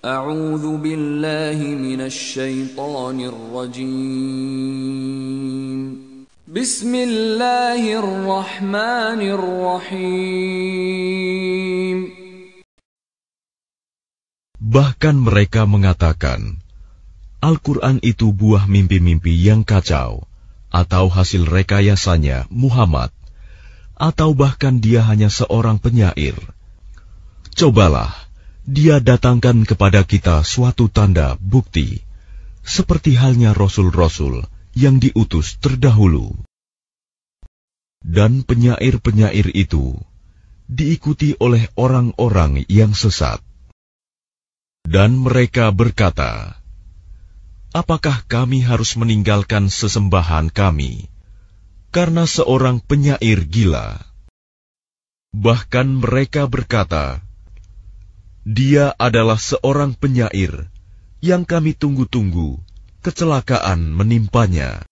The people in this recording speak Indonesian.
أعوذ بالله من الشيطان الرجيم بسم الله الرحمن الرحيم Bahkan mereka mengatakan, Al-Quran itu buah mimpi-mimpi yang kacau, atau hasil rekayasanya Muhammad, atau bahkan dia hanya seorang penyair. Cobalah, dia datangkan kepada kita suatu tanda bukti, seperti halnya rasul-rasul yang diutus terdahulu. Dan penyair-penyair itu diikuti oleh orang-orang yang sesat. Dan mereka berkata, Apakah kami harus meninggalkan sesembahan kami karena seorang penyair gila? Bahkan mereka berkata, dia adalah seorang penyair yang kami tunggu-tunggu. Kecelakaan menimpanya.